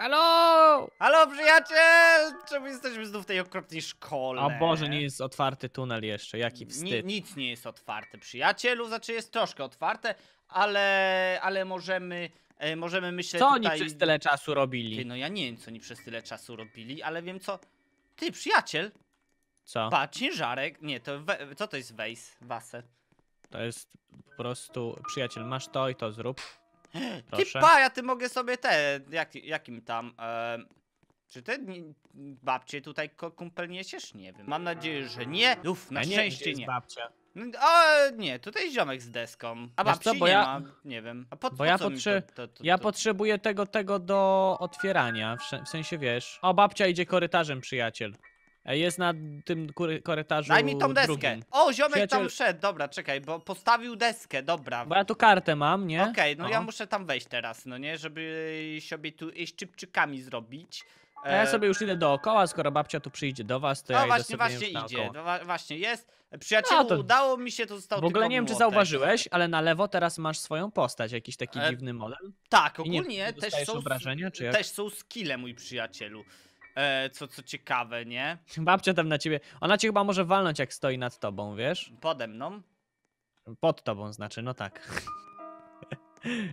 Halo! Halo, przyjaciel! Czemu jesteśmy znów w tej okropnej szkole? O Boże, nie jest otwarty tunel jeszcze, jaki wstyd. Ni nic nie jest otwarte, przyjacielu, znaczy jest troszkę otwarte, ale, ale możemy, e, możemy myśleć Co tutaj... oni przez tyle czasu robili? Ty, no ja nie wiem, co oni przez tyle czasu robili, ale wiem co... Ty, przyjaciel! Co? Patrz, ciężarek, nie, to co to jest wejs, wase? To jest po prostu, przyjaciel, masz to i to zrób. Proszę. Kipa, ja ty mogę sobie te, jak, jakim tam... E, czy ty babcie tutaj kumpel niesiesz? Nie wiem. Mam nadzieję, że nie. Uf, na szczęście nie. Babcia. O, no, nie, tutaj ziomek z deską. A babci co, bo nie ja, ma, nie wiem. A po, bo po ja, potrze to, to, to, ja potrzebuję tego, tego do otwierania, w sensie wiesz. O, babcia idzie korytarzem, przyjaciel. E, jest na tym korytarzu. Daj mi tą deskę. Drugim. O, ziomek Przyjaciel... tam wszedł. Dobra, czekaj, bo postawił deskę, dobra. Bo ja tu kartę mam, nie? Okej, okay, no, ja muszę tam wejść teraz, no nie? Żeby sobie tu czypczykami zrobić. A ja e, sobie już idę dookoła, skoro babcia tu przyjdzie do was, to no ja właśnie, właśnie idzie. No właśnie jest. Przyjacielu, no to... udało mi się, to zostało W ogóle nie wiem, czy zauważyłeś, ale na lewo teraz masz swoją postać, jakiś taki e... dziwny model. Tak, ogólnie nie, też są. Obrażenia, czy jak? Też są skille, mój przyjacielu. E, co, co ciekawe, nie? Babcia tam na ciebie. Ona cię chyba może walnąć, jak stoi nad tobą, wiesz? Pode mną? Pod tobą znaczy, no tak.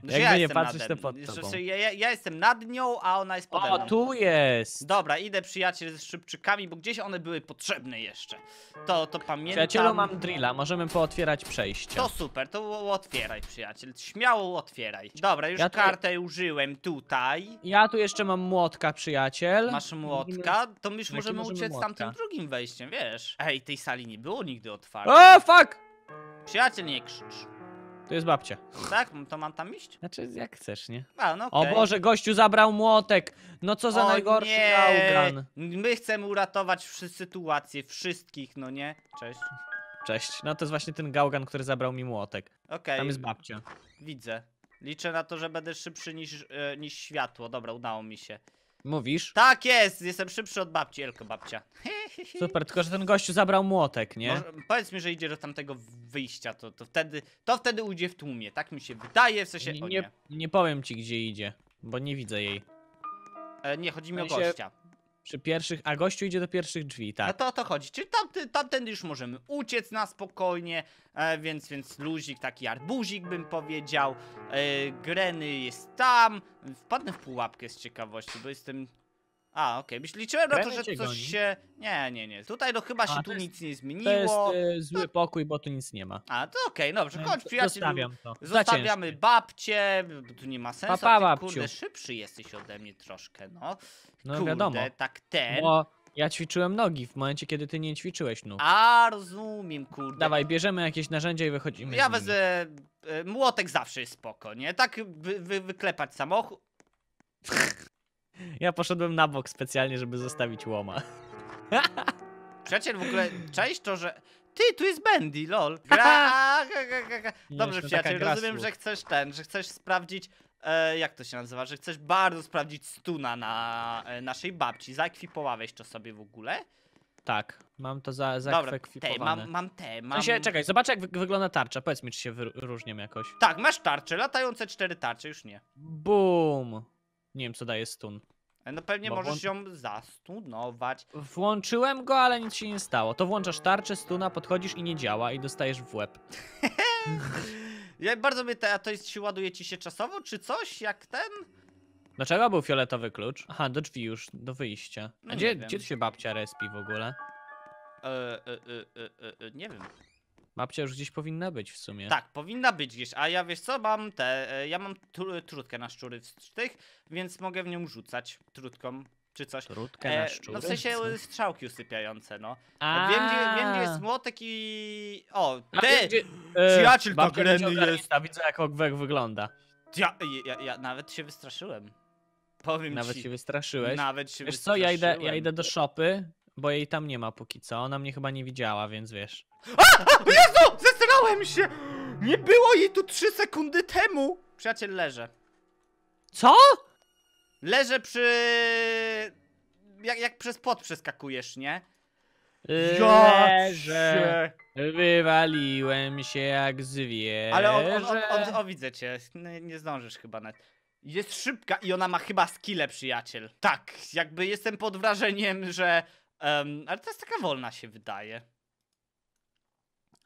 Jakby ja nie patrzeć to pod tobą. Ja, ja, jestem nad nią, a ona jest pode mną. O, tu jest! Dobra, idę przyjaciel z szybczykami, bo gdzieś one były potrzebne jeszcze. To, to pamiętam. Przyjacielu, mam drilla, możemy pootwierać przejście. To super, to otwieraj, przyjaciel. Śmiało otwieraj. Dobra, już ja kartę tu... użyłem tutaj. Ja tu jeszcze mam młotka, przyjaciel. Masz młotka? To my już możemy, możemy uciec młotka? tamtym drugim wejściem, wiesz. Ej, tej sali nie było nigdy otwartej. O, fuck! Przyjaciel, nie krzycz. To jest babcia. Tak? No to mam tam iść? Znaczy, jak chcesz, nie? A, no O Boże, gościu zabrał młotek. No co za O najgorszy nie. gałgan. My chcemy uratować sytuację wszystkich, no nie? Cześć. Cześć. No to jest właśnie ten gałgan, który zabrał mi młotek. Okej, Tam jest babcia. widzę. Liczę na to, że będę szybszy niż, e, niż światło. Dobra, udało mi się. Mówisz? Tak jest, jestem szybszy od babci, Elko babcia. Super, tylko że ten gościu zabrał młotek, nie? Może, powiedz mi, że idzie do tamtego wyjścia, to, to wtedy to wtedy ujdzie w tłumie, tak mi się wydaje, w sensie... Nie, nie. nie powiem ci, gdzie idzie, bo nie widzę jej. E, nie, chodzi mi o gościa. Przy pierwszych, a gościu idzie do pierwszych drzwi, no tak. No to o to chodzi. Czyli tamty, już możemy uciec na spokojnie, e, więc, więc luzik, taki arbuzik bym powiedział. E, Greny jest tam. Wpadnę w pułapkę z ciekawości, bo jestem a, okej. Okay. Liczyłem na to, że coś goni. się... Nie, nie, nie. Tutaj no chyba A, się tu jest, nic nie zmieniło. To jest y, zły pokój, bo tu nic nie ma. A, to okej, okay, dobrze. E, Chodź, przyjacielu. Zostawiam to. Zostawiamy babcię. Tu nie ma sensu. Papa, pa, Ty, kurde, szybszy jesteś ode mnie troszkę, no. No kurde, wiadomo. tak ten... Bo... Ja ćwiczyłem nogi w momencie, kiedy ty nie ćwiczyłeś nóg. A, rozumiem, kurde. Dawaj, bierzemy jakieś narzędzia i wychodzimy Ja wezmę... E, młotek zawsze jest spoko, nie? Tak wy, wy, wyklepać samochód... Ja poszedłem na bok specjalnie, żeby zostawić łoma. Przyjaciel w ogóle, cześć to, że... Ty, tu jest Bendy, lol. Gra... Dobrze, przyjaciel, rozumiem, że chcesz ten, że chcesz sprawdzić, e, jak to się nazywa, że chcesz bardzo sprawdzić stuna na e, naszej babci. Zaekwipowałeś to sobie w ogóle? Tak, mam to za, za Dobra, te, mam, mam te, mam... czekaj, zobacz jak wy wygląda tarcza, powiedz mi, czy się wyróżniam jakoś. Tak, masz tarczę, latające cztery tarcze, już nie. Boom. Nie wiem, co daje stun. No pewnie Bo możesz ją zastunować. Włączyłem go, ale nic się nie stało. To włączasz tarczę, stuna, podchodzisz i nie działa i dostajesz w łeb. ja bardzo mnie te, a to jest, ładuje ci się czasowo, czy coś, jak ten? Dlaczego był fioletowy klucz? Aha, do drzwi już, do wyjścia. A no gdzie, gdzie tu się babcia respi w ogóle? E, e, e, e, e, nie wiem. Mapcia już gdzieś powinna być w sumie. Tak, powinna być gdzieś, a ja wiesz co, mam te, e, ja mam tr trutkę na szczury tych, więc mogę w nią rzucać trutką czy coś. Trutkę e, na szczury? No w sensie e, strzałki usypiające, no. A. Wiem gdzie, wiem, gdzie jest młotek i... O, ty! Gdzie... E, Przyjaciel to greny jest. Widzę jak Ogwek wygląda. Ja, ja, ja nawet się wystraszyłem. Powiem Nawet ci, się wystraszyłeś. Nawet się Wiesz co, ja idę, ja idę do szopy, bo jej tam nie ma póki co, ona mnie chyba nie widziała, więc wiesz. A! a Jezu! Zesrałem się! Nie było jej tu trzy sekundy temu! Przyjaciel leże. Co? Leżę przy... Jak, jak przez pot przeskakujesz, nie? Leżę. Wywaliłem się jak zwierzę. Ale on, o widzę cię, no, nie, nie zdążysz chyba nawet. Jest szybka i ona ma chyba skille, przyjaciel. Tak, jakby jestem pod wrażeniem, że Um, ale to jest taka wolna się wydaje.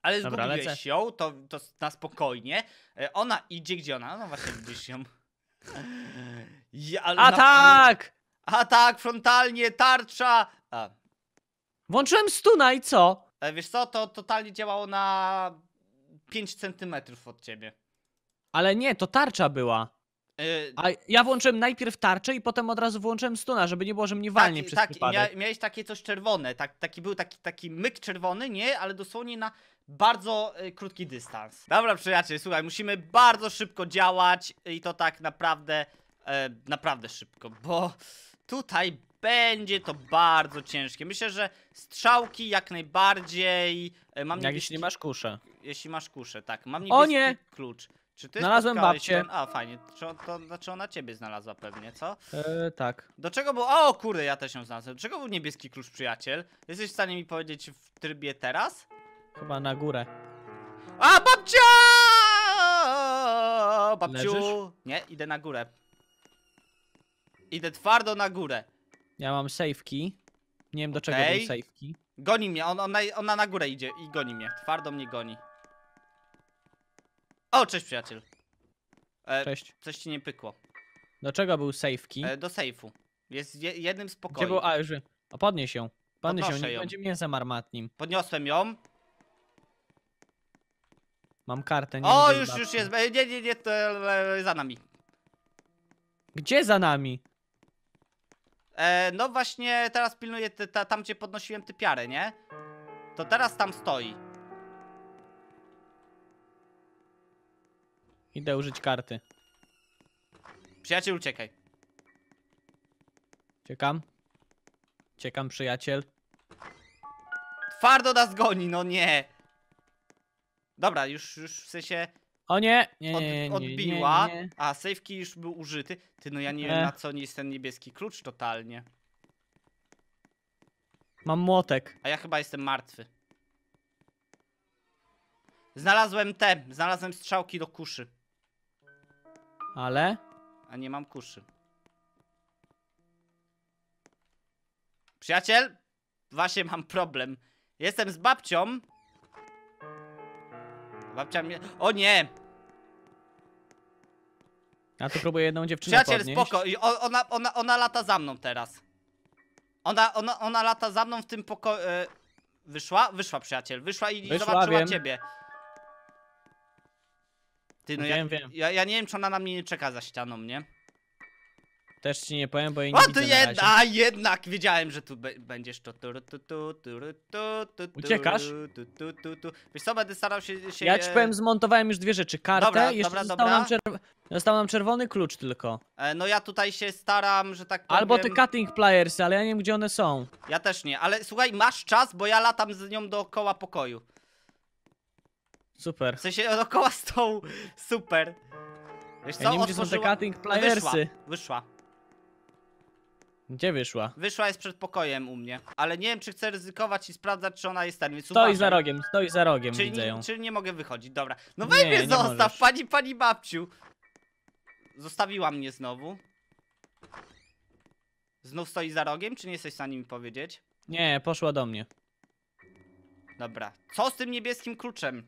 Ale Dobra, zgubiłeś lecę. ją, to, to na spokojnie. E, ona idzie gdzie ona? No właśnie widzisz ją. Ja, tak! A tak, frontalnie, tarcza! A. Włączyłem stuna i co? E, wiesz co, to totalnie działało na 5 centymetrów od ciebie. Ale nie, to tarcza była. Y, A ja włączyłem najpierw tarczę i potem od razu włączyłem stuna, żeby nie było, że mnie walnie tak, przez tak, przypadek. miałeś takie coś czerwone, tak, taki był taki, taki myk czerwony, nie, ale dosłownie na bardzo y, krótki dystans. Dobra przyjaciele, słuchaj, musimy bardzo szybko działać i to tak naprawdę, y, naprawdę szybko, bo tutaj będzie to bardzo ciężkie. Myślę, że strzałki jak najbardziej. E, mam niebieski... Jeśli masz kuszę. Jeśli masz kuszę, tak. Mam niebieski o nie! klucz. Czy ty Znalazłem babcię. Ten... A, fajnie. to znaczy ona ciebie znalazła pewnie, co? E, tak. Do czego był... O, kurde, ja też ją znalazłem. Do czego był niebieski klucz, przyjaciel? Jesteś w stanie mi powiedzieć w trybie teraz? Chyba na górę. A, babcia! Babciu! Leżysz? Nie, idę na górę. Idę twardo na górę. Ja mam safe'ki. Nie wiem do czego okay. był safe'ki. Goni mnie, on, ona, ona na górę idzie i goni mnie. Twardo mnie goni. O, cześć przyjaciel. E, cześć. Coś ci nie pykło. Do czego był safe'ki? E, do safe'u. Jest je, jednym z pokoi. Gdzie był? A, już wiem. O, podnieś ją. Podnieś Podnoszę ją, nie ją. będzie mięsem armatnim. Podniosłem ją. Mam kartę. Nie o, już, już jest. E, nie, nie, nie, to e, za nami. Gdzie za nami? E, no właśnie, teraz pilnuję te, ta, tam, gdzie podnosiłem typiarę, nie? To teraz tam stoi. Idę użyć karty. Przyjaciel, uciekaj. Ciekam. Ciekam, przyjaciel. Twardo nas goni, no nie. Dobra, już, już w sensie... O nie, nie, nie, nie, Odbiła, nie, nie. a safe'ki już był użyty. Ty, no ja nie wiem e. na co nie jest ten niebieski klucz totalnie. Mam młotek. A ja chyba jestem martwy. Znalazłem te, znalazłem strzałki do kuszy. Ale? A nie mam kuszy. Przyjaciel, właśnie mam problem. Jestem z babcią. Babcia mnie... O nie! Ja tu próbuję jedną dziewczynę Przyjaciel, podnieść. spoko. I Ona, ona, ona lata za mną teraz. Ona, ona, ona lata za mną w tym pokoju. E, wyszła? Wyszła, przyjaciel. Wyszła i Wyszła, zobaczyła wiem. ciebie. Ty, no ja, Wiem, wiem. Ja, ja nie wiem, czy ona na mnie nie czeka za ścianą, nie? Też ci nie powiem, bo jej nie O, tu widzę jedna, a jednak wiedziałem, że tu będziesz to Uciekasz? Wiesz co, będę starał się... się Ja ci powiem, zmontowałem już dwie rzeczy. Kartę, dobra, jeszcze dobra, został, dobra. Nam został nam czerwony klucz tylko. e, No ja tutaj się staram, że tak powiem... Albo te cutting pliers, ale ja nie wiem gdzie one są. Ja też nie, ale słuchaj, masz czas, bo ja latam z nią dookoła pokoju. Super. W sensie dookoła stołu. Super. Wiesz co, Ja nie wiem gdzie są te otworzyła- cutting plyersy. No wyszła, wyszła. Gdzie wyszła? Wyszła jest przed pokojem u mnie. Ale nie wiem, czy chcę ryzykować i sprawdzać, czy ona jest tam. więc Stoi uważam. za rogiem, stoi za rogiem, czy widzę ją. nie, nie mogę wychodzić, dobra. No weź mnie zostaw, pani, pani babciu. Zostawiła mnie znowu. Znów stoi za rogiem, czy nie jesteś w stanie mi powiedzieć? Nie, poszła do mnie. Dobra. Co z tym niebieskim kluczem?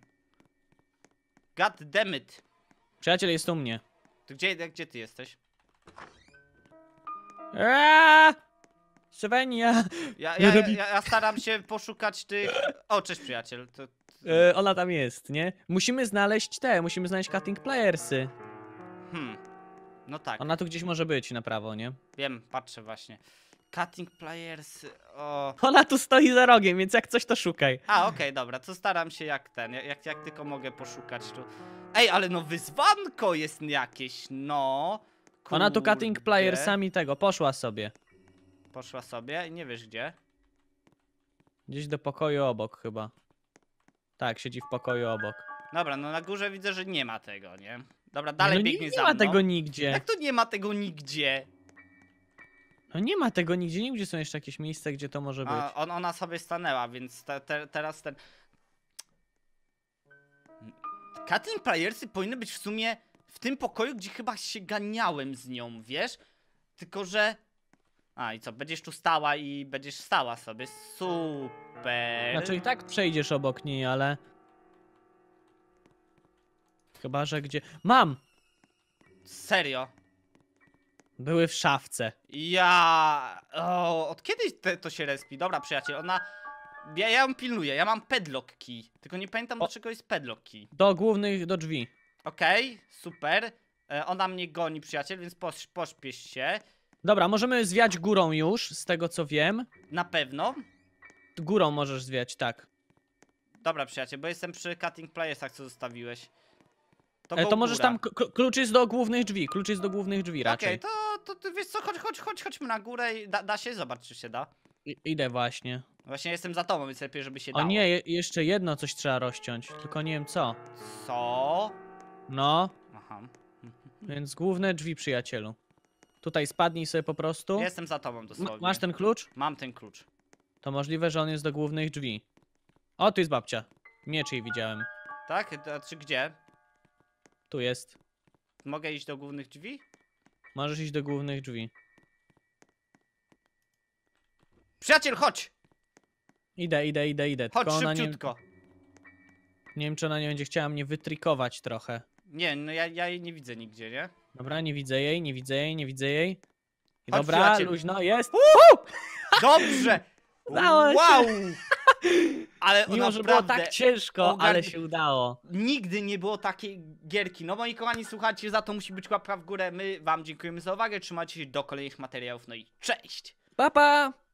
God damn it. Przyjaciel jest u mnie. To gdzie, gdzie ty jesteś? Eee! Szewenia! Ja, ja, ja, ja, staram się poszukać tych... O, cześć przyjaciel. To... Eee, ona tam jest, nie? Musimy znaleźć te, musimy znaleźć cutting playersy. Hmm. No tak. Ona tu gdzieś może być na prawo, nie? Wiem, patrzę właśnie. Cutting Players. O. Ona tu stoi za rogiem, więc jak coś to szukaj. A, okej, okay, dobra, to staram się jak ten, jak, jak tylko mogę poszukać tu. Ej, ale no wyzwanko jest jakieś, no. Ona tu cutting sami tego, poszła sobie. Poszła sobie i nie wiesz gdzie. Gdzieś do pokoju obok chyba. Tak, siedzi w pokoju obok. Dobra, no na górze widzę, że nie ma tego, nie? Dobra, dalej no, biegnie nie, nie za mną. Nie ma tego nigdzie. Jak to nie ma tego nigdzie? No nie ma tego nigdzie, nigdzie są jeszcze jakieś miejsca, gdzie to może być. A, on, ona sobie stanęła, więc te, te, teraz ten... Cutting playersy powinny być w sumie w tym pokoju, gdzie chyba się ganiałem z nią, wiesz? Tylko, że... A i co, będziesz tu stała i będziesz stała sobie, super. Znaczy i tak przejdziesz obok niej, ale... Chyba, że gdzie... Mam! Serio? Były w szafce. Ja... O, od kiedy te, to się respi? Dobra, przyjaciel, ona... Ja, ja ją pilnuję, ja mam pedlock key. Tylko nie pamiętam, o. do czego jest pedlock key. Do głównych, do drzwi. Okej, okay, super. E, ona mnie goni, przyjaciel, więc posz, się. Dobra, możemy zwiać górą już, z tego co wiem. Na pewno. Górą możesz zwiać, tak. Dobra, przyjaciel, bo jestem przy cutting playersach, co zostawiłeś. To, e, to możesz tam, klucz jest do głównych drzwi, klucz jest do głównych drzwi raczej. Okej, okay, to, to wiesz co, chodź, chodź, chodź, chodźmy na górę i da, da się, zobacz czy się da. I, idę właśnie. Właśnie jestem za tobą, więc lepiej, żeby się dało. O nie, je, jeszcze jedno coś trzeba rozciąć, tylko nie wiem co. Co? No. Aha. Mhm. Więc główne drzwi, przyjacielu. Tutaj spadnij sobie po prostu. Jestem za tobą dosłownie. masz ten klucz? Mam ten klucz. To możliwe, że on jest do głównych drzwi. O, tu jest babcia. Miecz jej widziałem. Tak? To czy gdzie? Tu jest. Mogę iść do głównych drzwi? Możesz iść do głównych drzwi. Przyjaciel, chodź! Idę, idę, idę, idę. Chodź Tylko szybciutko. Nie... nie wiem, czy ona nie będzie chciała mnie wytrikować trochę. Nie, no ja, ja jej nie widzę nigdzie, nie? Dobra, nie widzę jej, nie widzę jej, nie widzę jej. Chodź, Dobra, przyjaciel. luźno, jest. Uuu! Dobrze! Udałeś. Wow! Ale Mimo, że było tak ciężko, ale się udało. nigdy nie było takiej gierki. No moi kochani, słuchajcie, za to musi być łapka w górę. My wam dziękujemy za uwagę, trzymajcie się do kolejnych materiałów, no i cześć! Pa, pa!